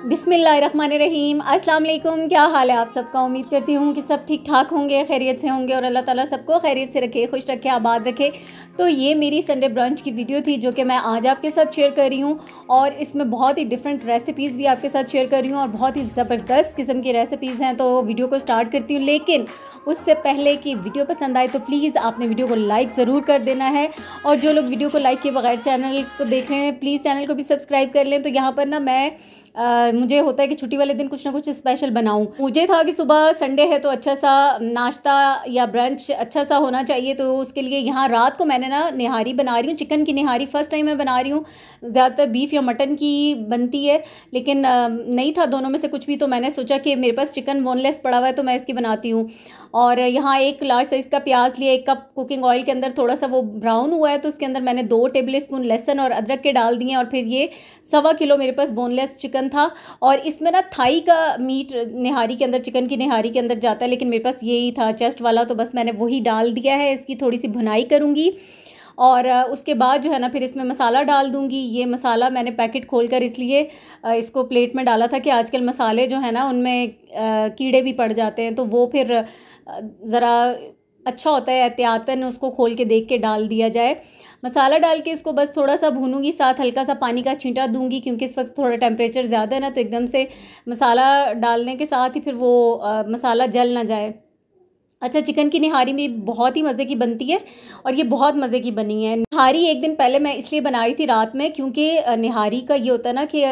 बिसमीम अस्सलाम क्या हाल है आप सबका उम्मीद करती हूँ कि सब ठीक ठाक होंगे खैरियत से होंगे और अल्लाह ताला सबको खैरियत से रखे खुश रखे आबाद रखे तो ये मेरी संडे ब्रंच की वीडियो थी जो कि मैं आज आपके साथ शेयर कर रही हूँ और इसमें बहुत ही डिफरेंट रेसिपीज़ भी आपके साथ शेयर कर रही हूँ और बहुत ही ज़बरदस्त किस्म की रेसिपीज़ हैं तो वीडियो को स्टार्ट करती हूँ लेकिन उससे पहले कि वीडियो पसंद आए तो प्लीज़ आपने वीडियो को लाइक ज़रूर कर देना है और जो लोग वीडियो को लाइक किए बगैर चैनल को देख रहे हैं प्लीज़ चैनल को भी सब्सक्राइब कर लें तो यहाँ पर ना मैं मुझे होता है कि छुट्टी वाले दिन कुछ ना कुछ स्पेशल बनाऊँ मुझे था कि सुबह संडे है तो अच्छा सा नाश्ता या ब्रंच अच्छा सा होना चाहिए तो उसके लिए यहाँ रात को मैंने ना निहारी बना रही हूँ चिकन की निहारी फ़र्स्ट टाइम मैं बना रही हूँ ज़्यादातर बीफ या मटन की बनती है लेकिन नहीं था दोनों में से कुछ भी तो मैंने सोचा कि मेरे पास चिकन बोनलेस पड़ा हुआ है तो मैं इसकी बनाती हूँ और यहाँ एक लार्ज साइज़ का प्याज लिया एक कप कुकिंग ऑयल के अंदर थोड़ा सा वो ब्राउन हुआ है तो उसके अंदर मैंने दो टेबल स्पून लहसन और अदरक के डाल दिए और फिर ये सवा किलो मेरे पास बोनलेस चिकन था और इसमें ना थाई का मीट निहारी के अंदर चिकन की निहारी के अंदर जाता है लेकिन मेरे पास यही था चेस्ट वाला तो बस मैंने वही डाल दिया है इसकी थोड़ी सी भुनाई करूँगी और उसके बाद जो है ना फिर इसमें मसाला डाल दूंगी ये मसाला मैंने पैकेट खोल कर इसलिए इसको प्लेट में डाला था कि आजकल मसाले जो है ना उनमें कीड़े भी पड़ जाते हैं तो वो फिर ज़रा अच्छा होता है एहतियातन उसको खोल के देख के डाल दिया जाए मसाला डाल के इसको बस थोड़ा सा भूनूंगी साथ हल्का सा पानी का छींटा दूंगी क्योंकि इस वक्त थोड़ा टेम्परेचर ज़्यादा है ना तो एकदम से मसाला डालने के साथ ही फिर वो आ, मसाला जल ना जाए अच्छा चिकन की निहारी भी बहुत ही मज़े की बनती है और ये बहुत मज़े की बनी है निहारी एक दिन पहले मैं इसलिए बना रही थी रात में क्योंकि निहारी का ये होता है ना कि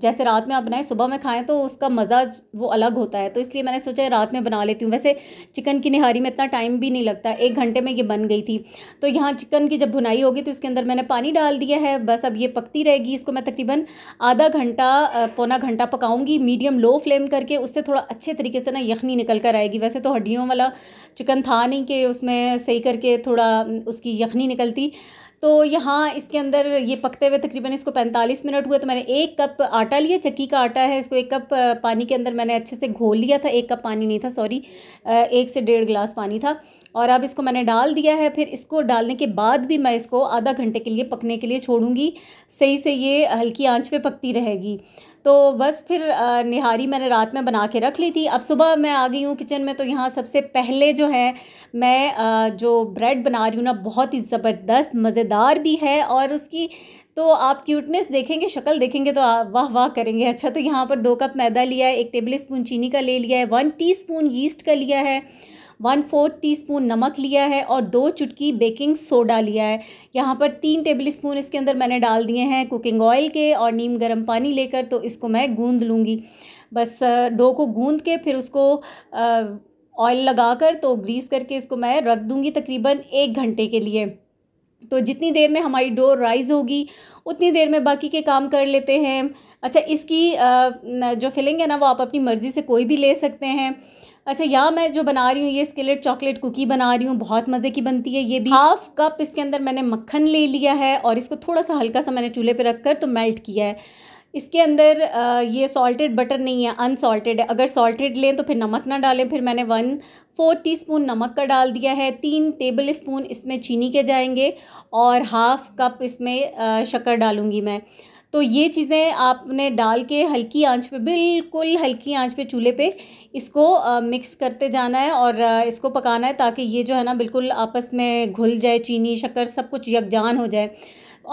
जैसे रात में आप बनाएं सुबह में खाएं तो उसका मज़ा वो अलग होता है तो इसलिए मैंने सोचा रात में बना लेती हूँ वैसे चिकन की निहारी में इतना टाइम भी नहीं लगता एक घंटे में ये बन गई थी तो यहाँ चिकन की जब भुनाई होगी तो इसके अंदर मैंने पानी डाल दिया है बस अब ये पकती रहेगी इसको मैं तकरीबन आधा घंटा पौना घंटा पकाऊँगी मीडियम लो फ्लेम करके उससे थोड़ा अच्छे तरीके से ना यखनी निकल कर आएगी वैसे तो हड्डियों वाला चिकन था नहीं कि उसमें सही करके थोड़ा उसकी यखनी निकलती तो यहाँ इसके अंदर ये पकते हुए तकरीबन इसको 45 मिनट हुए तो मैंने एक कप आटा लिया चक्की का आटा है इसको एक कप पानी के अंदर मैंने अच्छे से घोल लिया था एक कप पानी नहीं था सॉरी एक से डेढ़ गिलास पानी था और अब इसको मैंने डाल दिया है फिर इसको डालने के बाद भी मैं इसको आधा घंटे के लिए पकने के लिए छोड़ूंगी सही से ये हल्की आंच पे पकती रहेगी तो बस फिर निहारी मैंने रात में बना के रख ली थी अब सुबह मैं आ गई हूँ किचन में तो यहाँ सबसे पहले जो है मैं जो ब्रेड बना रही हूँ ना बहुत ही ज़बरदस्त मज़ेदार भी है और उसकी तो आप क्यूटनेस देखेंगे शक्ल देखेंगे तो वाह वाह करेंगे अच्छा तो यहाँ पर दो कप मैदा लिया है एक टेबल स्पून चीनी का ले लिया है वन टी स्पून यीस्ट का लिया है वन फोर्थ टी स्पून नमक लिया है और दो चुटकी बेकिंग सोडा लिया है यहाँ पर तीन टेबल स्पून इसके अंदर मैंने डाल दिए हैं कुकिंग ऑयल के और नीम गर्म पानी लेकर तो इसको मैं गूँध लूँगी बस डो को गूँध के फिर उसको ऑयल लगाकर तो ग्रीस करके इसको मैं रख दूँगी तकरीबन एक घंटे के लिए तो जितनी देर में हमारी डो राइज़ होगी उतनी देर में बाकी के काम कर लेते हैं अच्छा इसकी जो फिलिंग है ना वो आप अपनी मर्ज़ी से कोई भी ले सकते हैं अच्छा या मैं जो बना रही हूँ ये स्किलेट चॉकलेट कुकी बना रही हूँ बहुत मज़े की बनती है ये भी हाफ कप इसके अंदर मैंने मक्खन ले लिया है और इसको थोड़ा सा हल्का सा मैंने चूल्हे पर रख कर तो मेल्ट किया है इसके अंदर ये सॉल्टेड बटर नहीं है अनसॉल्टेड है अगर सॉल्टेड लें तो फिर नमक ना डालें फिर मैंने वन फोर टीस्पून नमक का डाल दिया है तीन टेबल स्पून इसमें चीनी के जाएंगे और हाफ़ कप इसमें शक्कर डालूँगी मैं तो ये चीज़ें आपने डाल के हल्की आंच पे बिल्कुल हल्की आंच पे चूल्हे पे इसको आ, मिक्स करते जाना है और आ, इसको पकाना है ताकि ये जो है ना बिल्कुल आपस में घुल जाए चीनी शक्कर सब कुछ यकजान हो जाए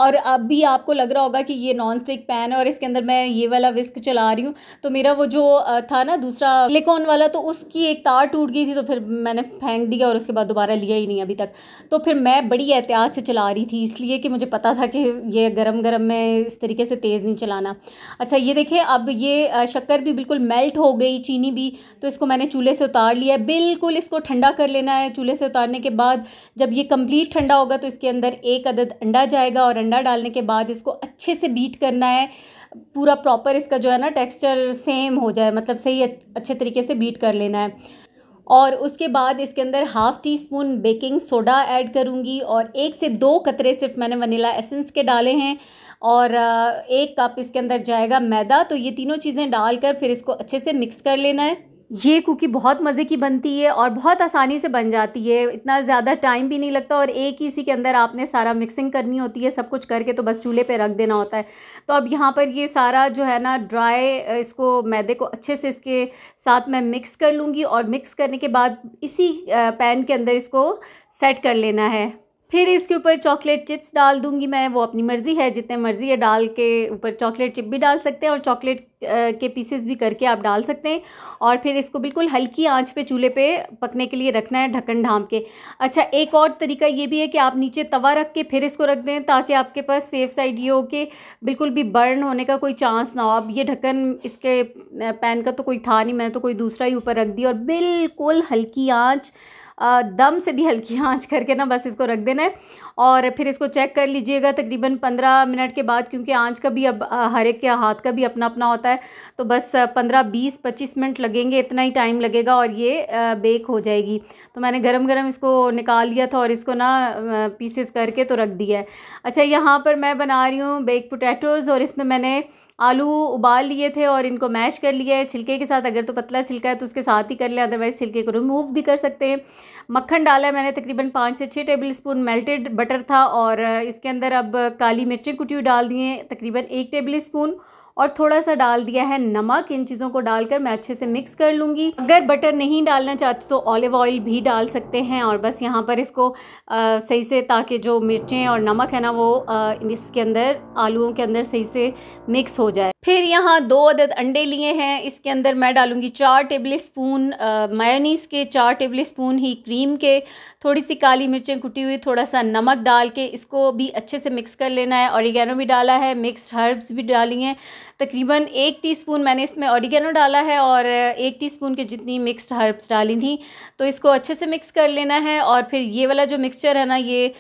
और अब भी आपको लग रहा होगा कि ये नॉन स्टिक पैन है और इसके अंदर मैं ये वाला विस्क चला रही हूँ तो मेरा वो जो था ना दूसरा लेकॉन वाला तो उसकी एक तार टूट गई थी तो फिर मैंने फेंक दिया और उसके बाद दोबारा लिया ही नहीं अभी तक तो फिर मैं बड़ी एहतियात से चला रही थी इसलिए कि मुझे पता था कि ये गर्म गर्म में इस तरीके से तेज़ नहीं चलाना अच्छा ये देखिए अब ये शक्कर भी बिल्कुल मेल्ट हो गई चीनी भी तो इसको मैंने चूल्हे से उतार लिया बिल्कुल इसको ठंडा कर लेना है चूल्हे से उतारने के बाद जब ये कम्प्लीट ठंडा होगा तो इसके अंदर एक अदद अंडा जाएगा और अंडा डालने के बाद इसको अच्छे से बीट करना है पूरा प्रॉपर इसका जो है ना टेक्सचर सेम हो जाए मतलब सही अच्छे तरीके से बीट कर लेना है और उसके बाद इसके अंदर half teaspoon baking soda add करूँगी और एक से दो कतरे सिर्फ मैंने वनीला एसेंस के डाले हैं और एक कप इसके अंदर जाएगा मैदा तो ये तीनों चीज़ें डालकर फिर इसको अच्छे से मिक्स कर लेना है ये कुकी बहुत मज़े की बनती है और बहुत आसानी से बन जाती है इतना ज़्यादा टाइम भी नहीं लगता और एक ही इसी के अंदर आपने सारा मिक्सिंग करनी होती है सब कुछ करके तो बस चूल्हे पे रख देना होता है तो अब यहाँ पर ये सारा जो है ना ड्राई इसको मैदे को अच्छे से इसके साथ मैं मिक्स कर लूँगी और मिक्स करने के बाद इसी पैन के अंदर इसको सेट कर लेना है फिर इसके ऊपर चॉकलेट चिप्स डाल दूंगी मैं वो अपनी मर्ज़ी है जितने मर्ज़ी है डाल के ऊपर चॉकलेट चिप भी डाल सकते हैं और चॉकलेट के पीसेस भी करके आप डाल सकते हैं और फिर इसको बिल्कुल हल्की आंच पे चूल्हे पे पकने के लिए रखना है ढक्कन ढाम के अच्छा एक और तरीका ये भी है कि आप नीचे तवा रख के फिर इसको रख दें ताकि आपके पास सेफ साइड ये हो कि बिल्कुल भी बर्न होने का कोई चांस ना हो अब ये ढक्कन इसके पैन का तो कोई था नहीं मैंने तो कोई दूसरा ही ऊपर रख दिया और बिल्कुल हल्की आँच दम से भी हल्की आँच करके ना बस इसको रख देना है और फिर इसको चेक कर लीजिएगा तकरीबन पंद्रह मिनट के बाद क्योंकि आँच का भी अब हर एक के हाथ का भी अपना अपना होता है तो बस पंद्रह बीस पच्चीस मिनट लगेंगे इतना ही टाइम लगेगा और ये बेक हो जाएगी तो मैंने गरम गरम इसको निकाल लिया था और इसको ना पीसेस करके तो रख दिया है अच्छा यहाँ पर मैं बना रही हूँ बेक पोटैटोज़ और इसमें मैंने आलू उबाल लिए थे और इनको मैश कर लिया है छिलके के साथ अगर तो पतला छिलका है तो उसके साथ ही कर लें अदरवाइज़ छिलके को रिमूव भी कर सकते हैं मक्खन डाला है मैंने तकरीबन पाँच से छः टेबल स्पून मेल्टेड बटर था और इसके अंदर अब काली मिर्चें कुटी डाल दिए तकरीबन एक टेबल स्पून और थोड़ा सा डाल दिया है नमक इन चीज़ों को डालकर मैं अच्छे से मिक्स कर लूँगी अगर बटर नहीं डालना चाहती तो ऑलिव ऑयल भी डाल सकते हैं और बस यहाँ पर इसको आ, सही से ताकि जो मिर्चें और नमक है ना वो आ, इसके अंदर आलूओं के अंदर सही से मिक्स हो जाए फिर यहाँ दो अदद अंडे लिए हैं इसके अंदर मैं डालूँगी चार टेबल स्पून मायोनीस के चार टेबल स्पून ही क्रीम के थोड़ी सी काली मिर्चें कुटी हुई थोड़ा सा नमक डाल के इसको भी अच्छे से मिक्स कर लेना है ऑरिगेनो भी डाला है मिक्स्ड हर्ब्स भी डाली हैं तकरीबन एक टीस्पून मैंने इसमें ऑरिगेनो डाला है और एक स्पून के जितनी मिक्स्ड हर्ब्स डाली थी तो इसको अच्छे से मिक्स कर लेना है और फिर ये वाला जो मिक्सचर है ना ये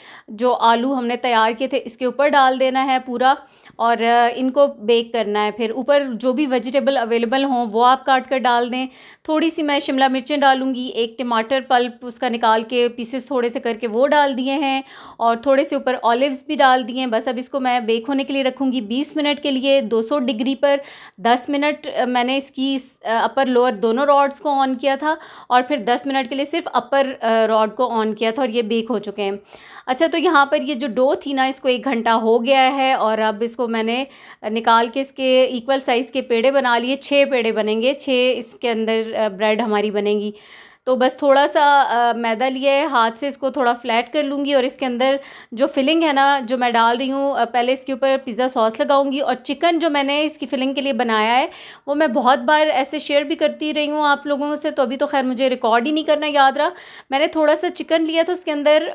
जो आलू हमने तैयार किए थे इसके ऊपर डाल देना है पूरा और इनको बेक करना है फिर ऊपर जो भी वेजिटेबल अवेलेबल हों वो आप काट कर डाल दें थोड़ी सी मैं शिमला मिर्चें डालूंगी एक टमाटर पल्प उसका निकाल के पीसेस थोड़े से करके वो डाल दिए हैं और थोड़े से ऊपर ऑलिव्स भी डाल दिए हैं बस अब इसको मैं बेक होने के लिए रखूँगी बीस मिनट के लिए दो सौ डिग्री पर दस मिनट मैंने इसकी अपर लोअर दोनों रॉड्स को ऑन किया था और फिर दस मिनट के लिए सिर्फ अपर रॉड को ऑन किया था और ये बेक हो चुके हैं अच्छा तो यहाँ पर ये जो डो थी ना इसको एक घंटा हो गया है और अब इसको मैंने निकाल के इसके इक्वल साइज़ के पेड़े बना लिए छः पेड़े बनेंगे छः इसके अंदर ब्रेड हमारी बनेगी तो बस थोड़ा सा मैदा लिया है हाथ से इसको थोड़ा फ्लैट कर लूँगी और इसके अंदर जो फिलिंग है ना जो मैं डाल रही हूँ पहले इसके ऊपर पिज़्ज़ा सॉस लगाऊंगी और चिकन जो मैंने इसकी फिलिंग के लिए बनाया है वो मैं बहुत बार ऐसे शेयर भी करती रही हूँ आप लोगों से तो अभी तो खैर मुझे रिकॉर्ड ही नहीं करना याद रहा मैंने थोड़ा सा चिकन लिया था उसके अंदर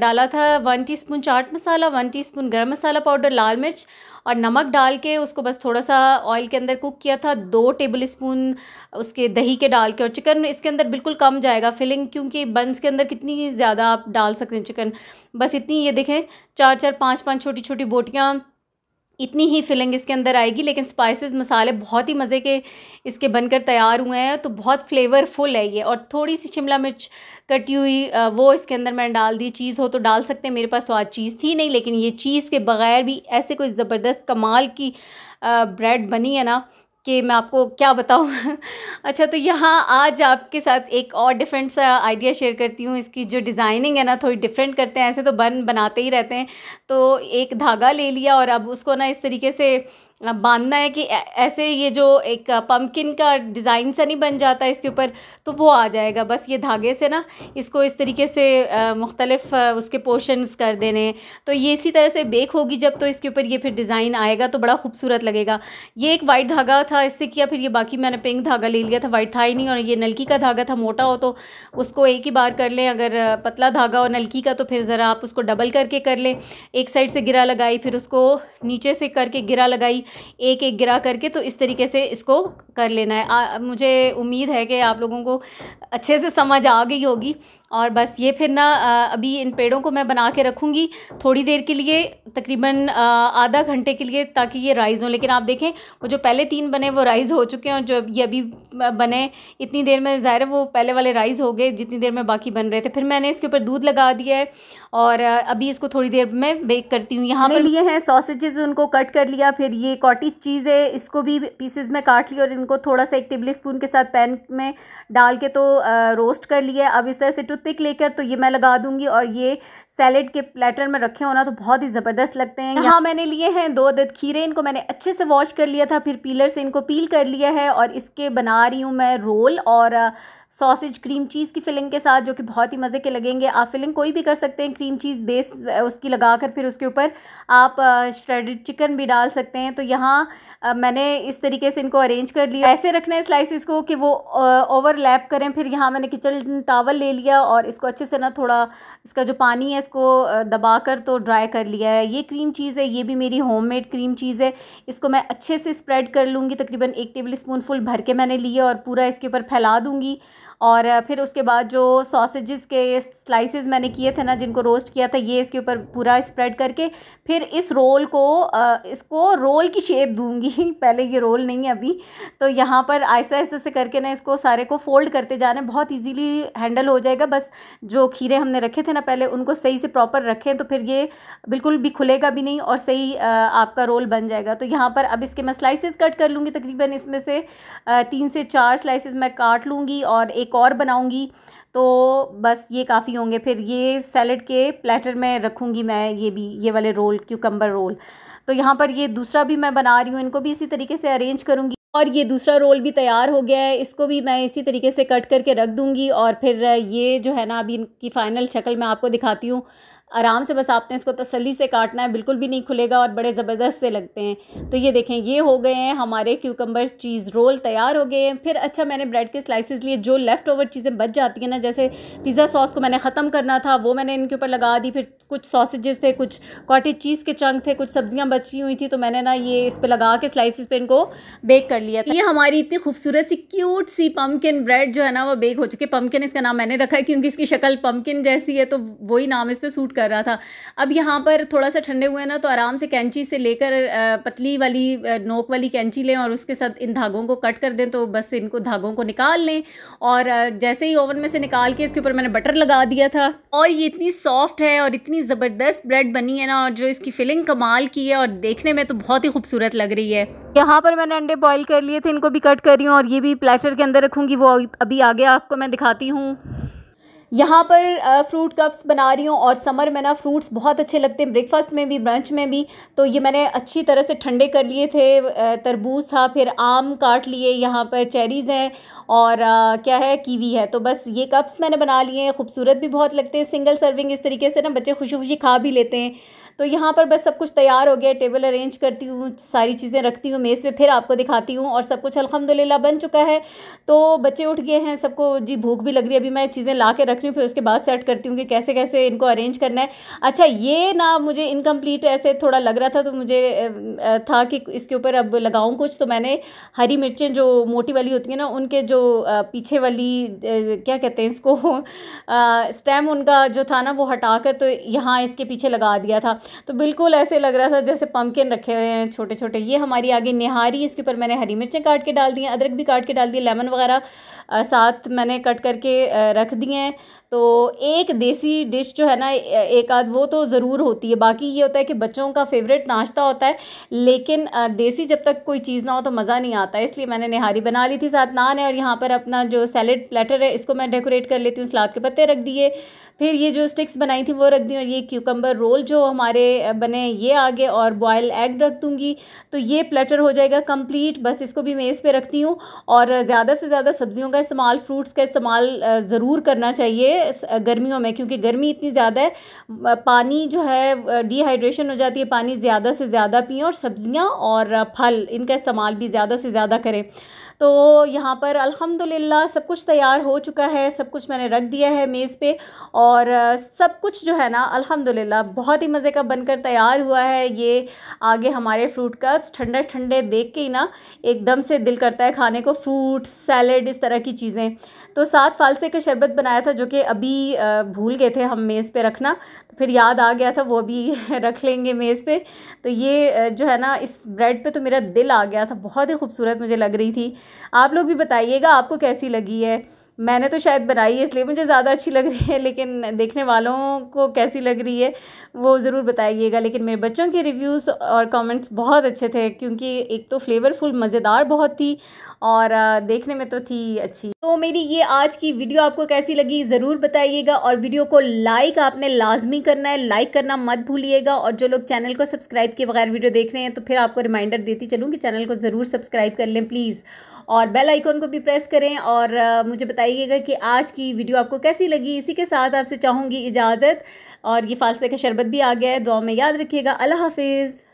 डाला था one T chaat masala one T garam masala powder लाल मिर्च और नमक डाल के उसको बस थोड़ा सा ऑयल के अंदर कुक किया था दो टेबल स्पून उसके दही के डाल के और चिकन इसके अंदर बिल्कुल कम जाएगा फिलिंग क्योंकि बंस के अंदर कितनी ज़्यादा आप डाल सकते हैं चिकन बस इतनी ये देखें चार चार पाँच पाँच छोटी छोटी बोटियाँ इतनी ही फिलिंग इसके अंदर आएगी लेकिन स्पाइसेस मसाले बहुत ही मज़े के इसके बनकर तैयार हुए हैं तो बहुत फ्लेवरफुल है ये और थोड़ी सी शिमला मिर्च कटी हुई वो इसके अंदर मैंने डाल दी चीज़ हो तो डाल सकते हैं मेरे पास तो आज चीज़ थी नहीं लेकिन ये चीज़ के बग़ैर भी ऐसे कोई ज़बरदस्त कमाल की ब्रेड बनी है ना कि मैं आपको क्या बताऊँ अच्छा तो यहाँ आज आपके साथ एक और डिफरेंट सा आइडिया शेयर करती हूँ इसकी जो डिज़ाइनिंग है ना थोड़ी डिफरेंट करते हैं ऐसे तो बन बनाते ही रहते हैं तो एक धागा ले लिया और अब उसको ना इस तरीके से बांधना है कि ऐसे ये जो एक पम्पकिन का डिज़ाइन सा नहीं बन जाता इसके ऊपर तो वो आ जाएगा बस ये धागे से ना इसको इस तरीके से मुख्तलिफ उसके पोर्शंस कर देने तो ये इसी तरह से बेक होगी जब तो इसके ऊपर ये फिर डिज़ाइन आएगा तो बड़ा खूबसूरत लगेगा ये एक वाइट धागा था इससे किया फिर ये बाकी मैंने पिंक धागा ले लिया था वाइट था ही नहीं और ये नलकी का धागा था मोटा हो तो उसको एक ही बार कर लें अगर पतला धागा और नलकी का तो फिर ज़रा आप उसको डबल करके कर लें एक साइड से गिरा लगाई फिर उसको नीचे से करके गिरा लगाई एक एक गिरा करके तो इस तरीके से इसको कर लेना है आ, मुझे उम्मीद है कि आप लोगों को अच्छे से समझ आ गई होगी और बस ये फिर ना अभी इन पेड़ों को मैं बना के रखूँगी थोड़ी देर के लिए तकरीबन आधा घंटे के लिए ताकि ये राइज़ हों लेकिन आप देखें वो जो पहले तीन बने वो राइज़ हो चुके हैं और जो ये अभी बने इतनी देर में ज़ाहिर है वो पहले वाले राइज़ हो गए जितनी देर में बाकी बन रहे थे फिर मैंने इसके ऊपर दूध लगा दिया है और अभी इसको थोड़ी देर में बेक करती हूँ यहाँ पर लिए हैं सॉसेजेज़ उनको कट कर लिया फिर ये कॉटेज चीज़ है इसको भी पीसेज में काट लिया और इनको थोड़ा सा एक टेबल स्पून के साथ पैन में डाल के तो रोस्ट कर लिया अब इस तरह से टूथपिक लेकर तो ये मैं लगा दूंगी और ये सैलेड के प्लेटर में रखे हो ना तो बहुत ही ज़बरदस्त लगते हैं यहाँ मैंने लिए हैं दो अदद खीरे इनको मैंने अच्छे से वॉश कर लिया था फिर पीलर से इनको पील कर लिया है और इसके बना रही हूँ मैं रोल और सॉसेज क्रीम चीज़ की फिलिंग के साथ जो कि बहुत ही मज़े के लगेंगे आप फिलिंग कोई भी कर सकते हैं क्रीम चीज़ बेस उसकी लगा कर फिर उसके ऊपर आप श्रेडेड चिकन भी डाल सकते हैं तो यहाँ मैंने इस तरीके से इनको अरेंज कर लिया ऐसे रखना है स्लाइसिस को कि वो ओवरलैप करें फिर यहाँ मैंने किचन टावल ले लिया और इसको अच्छे से ना थोड़ा इसका जो पानी है इसको दबा कर तो ड्राई कर लिया है ये क्रीम चीज़ है ये भी मेरी होममेड क्रीम चीज़ है इसको मैं अच्छे से स्प्रेड कर लूँगी तकरीबन एक टेबल स्पून फुल भर के मैंने लिए और पूरा इसके ऊपर फैला दूँगी और फिर उसके बाद जो सॉसेजेस के स्लाइसेस मैंने किए थे ना जिनको रोस्ट किया था ये इसके ऊपर पूरा स्प्रेड करके फिर इस रोल को इसको रोल की शेप दूंगी पहले ये रोल नहीं है अभी तो यहाँ पर आहिस्ता ऐसे से करके ना इसको सारे को फोल्ड करते जाना बहुत ईजीली हैंडल हो जाएगा बस जो खीरे हमने रखे थे ना पहले उनको सही से प्रॉपर रखें तो फिर ये बिल्कुल भी खुलेगा भी नहीं और सही आपका रोल बन जाएगा तो यहाँ पर अब इसके मैं स्लाइसेस कट कर लूँगी तकरीबन इसमें से तीन से चार स्लाइसेस मैं काट लूँगी और एक एक और बनाऊँगी तो बस ये काफ़ी होंगे फिर ये सैलड के प्लेटर में रखूँगी मैं ये भी ये वाले रोल क्यूकम्बर रोल तो यहाँ पर ये दूसरा भी मैं बना रही हूँ इनको भी इसी तरीके से अरेंज करूँगी और ये दूसरा रोल भी तैयार हो गया है इसको भी मैं इसी तरीके से कट करके रख दूँगी और फिर ये जो है ना अभी इनकी फ़ाइनल शक्ल मैं आपको दिखाती हूँ आराम से बस आपने इसको तसली से काटना है बिल्कुल भी नहीं खुलेगा और बड़े ज़बरदस्त से लगते हैं तो ये देखें ये हो गए हैं हमारे क्यूकम्बर चीज़ रोल तैयार हो गए हैं फिर अच्छा मैंने ब्रेड के स्लाइसिस लिए जो लेफ़्ट ओवर चीज़ें बच जाती हैं ना जैसे पिज़्ज़ा सॉस को मैंने ख़त्म करना था वो मैंने इनके ऊपर लगा दी फिर कुछ सॉसेजेस थे कुछ कॉटेज चीज़ के चंक थे कुछ सब्ज़ियाँ बची हुई थी तो मैंने ना ये इस पर लगा के स्लाइसिस पे इनको बेक कर लिया ये हमारी इतनी खूबसूरत सी क्यूट सी पम्पकिन ब्रेड जो है ना वो बेक हो चुकी है पम्पकिन इसका नाम मैंने रखा है क्योंकि इसकी शक्ल पम्पकिन जैसी है तो वही नाम इस पर सूट कर रहा था अब यहाँ पर थोड़ा सा ठंडे हुए ना तो आराम से कैंची से लेकर पतली वाली नोक वाली कैंची लें और उसके साथ इन धागों को कट कर दें तो बस इनको धागों को निकाल लें और जैसे ही ओवन में से निकाल के इसके ऊपर मैंने बटर लगा दिया था और ये इतनी सॉफ्ट है और इतनी ज़बरदस्त ब्रेड बनी है ना और जो इसकी फिलिंग कमाल की है और देखने में तो बहुत ही खूबसूरत लग रही है यहाँ पर मैंने अंडे बॉईल कर लिए थे इनको भी कट कर रही हूँ और ये भी प्लेटर के अंदर रखूँगी वो अभी आगे आपको मैं दिखाती हूँ यहाँ पर फ्रूट कप्स बना रही हूँ और समर में ना फ्रूट्स बहुत अच्छे लगते हैं ब्रेकफास्ट में भी ब्रंच में भी तो ये मैंने अच्छी तरह से ठंडे कर लिए थे तरबूज था फिर आम काट लिए यहाँ पर चेरीज़ हैं और क्या है कीवी है तो बस ये कप्स मैंने बना लिए हैं खूबसूरत भी बहुत लगते हैं सिंगल सर्विंग इस तरीके से ना बच्चे खुशी खुशी खा भी लेते हैं तो यहाँ पर बस सब कुछ तैयार हो गया टेबल अरेंज करती हूँ सारी चीज़ें रखती हूँ मेज़ पे फिर आपको दिखाती हूँ और सब कुछ अलहमदिल्ला बन चुका है तो बच्चे उठ गए हैं सबको जी भूख भी लग रही है अभी मैं चीज़ें ला के रख रही हूँ फिर उसके बाद सेट करती हूँ कि कैसे कैसे इनको अरेंज करना है अच्छा ये ना मुझे इनकम्प्लीट ऐसे थोड़ा लग रहा था तो मुझे था कि इसके ऊपर अब लगाऊँ कुछ तो मैंने हरी मिर्चें जो मोटी वाली होती हैं ना उनके जो पीछे वाली क्या कहते हैं इसको स्टेम उनका जो था ना वो हटा कर तो यहाँ इसके पीछे लगा दिया था तो बिल्कुल ऐसे लग रहा था जैसे पम्पकिन रखे हुए हैं छोटे छोटे ये हमारी आगे निहारी इसके ऊपर मैंने हरी मिर्चें काट के डाल दी अदरक भी काट के डाल दी लेमन वगैरह साथ मैंने कट करके रख दिए हैं तो एक देसी डिश जो है ना एक आध वो तो ज़रूर होती है बाकी ये होता है कि बच्चों का फेवरेट नाश्ता होता है लेकिन देसी जब तक कोई चीज़ ना हो तो मज़ा नहीं आता है इसलिए मैंने निहारी बना ली थी साथ नान है और यहाँ पर अपना जो सैलड प्लेटर है इसको मैं डेकोरेट कर लेती हूँ सलाद के पत्ते रख दिए फिर ये जो स्टिक्स बनाई थी वो रख दी और ये क्यूकम्बर रोल जो हमारे बने ये आगे और बॉयल एग रख दूँगी तो ये प्लेटर हो जाएगा कम्प्लीट बस इसको भी मेज़ पर रखती हूँ और ज़्यादा से ज़्यादा सब्जियों का इस्तेमाल फ्रूट्स का इस्तेमाल ज़रूर करना चाहिए गर्मियों में क्योंकि गर्मी इतनी ज़्यादा है पानी जो है डिहाइड्रेशन हो जाती है पानी ज़्यादा से ज़्यादा पिए और सब्ज़ियाँ और फल इनका इस्तेमाल भी ज़्यादा से ज़्यादा करें तो यहाँ पर अल्हम्दुलिल्लाह सब कुछ तैयार हो चुका है सब कुछ मैंने रख दिया है मेज़ पे और सब कुछ जो है ना अल्हम्दुलिल्लाह बहुत ही मज़े का बनकर तैयार हुआ है ये आगे हमारे फ्रूट कप्स ठंडे ठंडे देख के ही ना एकदम से दिल करता है खाने को फ्रूट सैलड इस तरह की चीज़ें तो साथ फालसे का शरबत बनाया था जो कि अभी भूल गए थे हम मेज़ पर रखना तो फिर याद आ गया था वो अभी रख लेंगे मेज़ पर तो ये जो है ना इस ब्रेड पर तो मेरा दिल आ गया था बहुत ही खूबसूरत मुझे लग रही थी आप लोग भी बताइएगा आपको कैसी लगी है मैंने तो शायद बनाई है इसलिए मुझे ज़्यादा अच्छी लग रही है लेकिन देखने वालों को कैसी लग रही है वो ज़रूर बताइएगा लेकिन मेरे बच्चों के रिव्यूज़ और कमेंट्स बहुत अच्छे थे क्योंकि एक तो फ्लेवरफुल मज़ेदार बहुत थी और देखने में तो थी अच्छी तो मेरी ये आज की वीडियो आपको कैसी लगी ज़रूर बताइएगा और वीडियो को लाइक आपने लाजमी करना है लाइक करना मत भूलिएगा और जो लोग चैनल को सब्सक्राइब किए बगैर वीडियो देख रहे हैं तो फिर आपको रिमाइंडर देती चलूँ कि चैनल को ज़रूर सब्सक्राइब कर लें प्लीज़ और बेल आइकॉन को भी प्रेस करें और मुझे बताइएगा कि आज की वीडियो आपको कैसी लगी इसी के साथ आपसे चाहूँगी इजाज़त और ये फालसे का शरबत भी आ गया है दुआ में याद रखिएगा अल्लाह हाफिज़